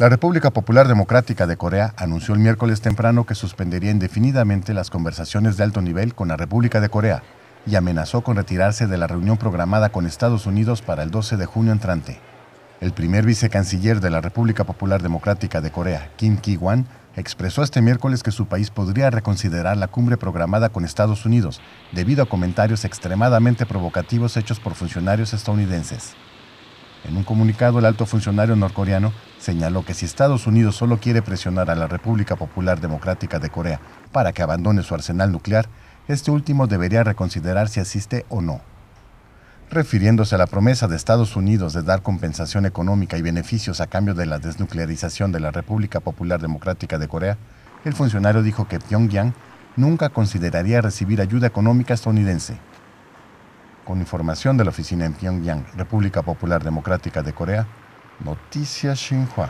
La República Popular Democrática de Corea anunció el miércoles temprano que suspendería indefinidamente las conversaciones de alto nivel con la República de Corea y amenazó con retirarse de la reunión programada con Estados Unidos para el 12 de junio entrante. El primer vicecanciller de la República Popular Democrática de Corea, Kim Ki-wan, expresó este miércoles que su país podría reconsiderar la cumbre programada con Estados Unidos debido a comentarios extremadamente provocativos hechos por funcionarios estadounidenses. En un comunicado, el alto funcionario norcoreano señaló que si Estados Unidos solo quiere presionar a la República Popular Democrática de Corea para que abandone su arsenal nuclear, este último debería reconsiderar si asiste o no. Refiriéndose a la promesa de Estados Unidos de dar compensación económica y beneficios a cambio de la desnuclearización de la República Popular Democrática de Corea, el funcionario dijo que Pyongyang nunca consideraría recibir ayuda económica estadounidense. Con información de la oficina en Pyongyang, República Popular Democrática de Corea, Noticias Xinhua.